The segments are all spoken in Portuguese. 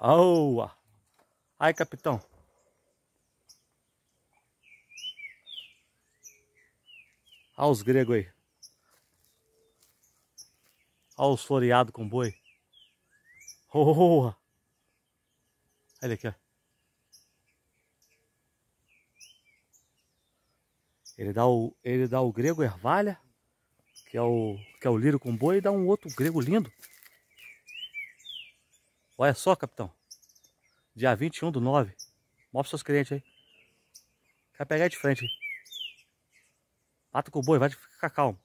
Boa! Aí, capitão. Olha os gregos aí. Olha os floreados com boi. Oh, Olha aqui, ó. Ele dá o, ele dá o grego ervalha, que é o, que é o lírio com boi, e dá um outro grego lindo. Olha só, capitão. Dia 21 do 9. Mostra seus clientes aí. Quer pegar de frente. Mata com o boi, vai ficar calmo.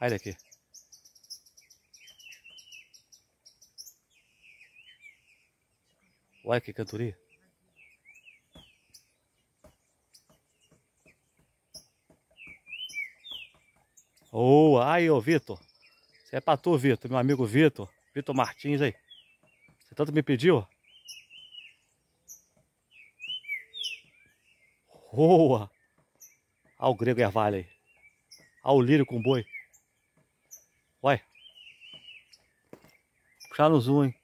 Olha daqui. Olha que cantoria. Boa, aí, ô Vitor. Isso é pra tu, Vitor, meu amigo Vitor. Vitor Martins aí. Você tanto me pediu? Boa! Olha o grego ervalho aí. Olha o lírio com boi. Olha, Puxar no zoom, hein?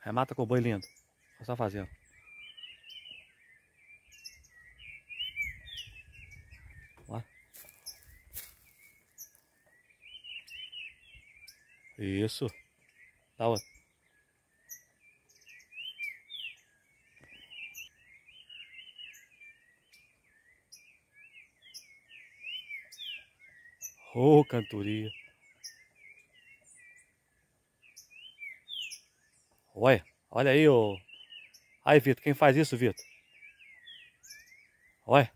Remata com o boi lindo. Só fazendo. Isso. Tá, outro. Ô, oh, cantoria. Olha, olha aí, ô. Oh. Aí, Vitor, quem faz isso, Vitor? Olha.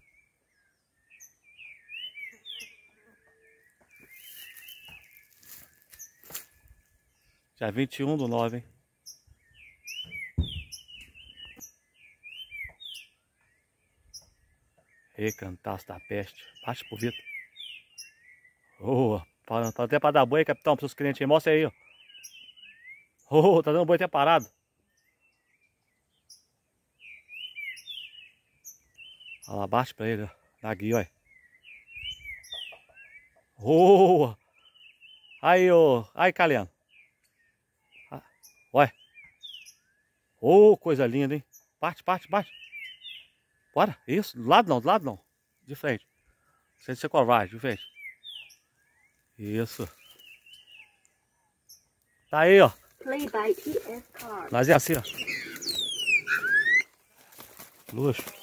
Dia é 21 do 9, hein? cantaço da peste. Bate pro Vitor. Boa. Oh, tá até pra dar boi, capitão, pros seus clientes aí. Mostra aí, ó. Oh, tá dando boi até parado. Olha lá, pra ele, ó. Na guia, ó. Boa. Oh. Aí, ô. Oh. Aí, Caliano. Olha. Ô, oh, coisa linda, hein? Parte, parte, parte. Bora, isso. Do lado não, do lado não. De frente. Sem ser covarde, de frente. Isso. Tá aí, ó. Play by TS é assim, ó. Luxo.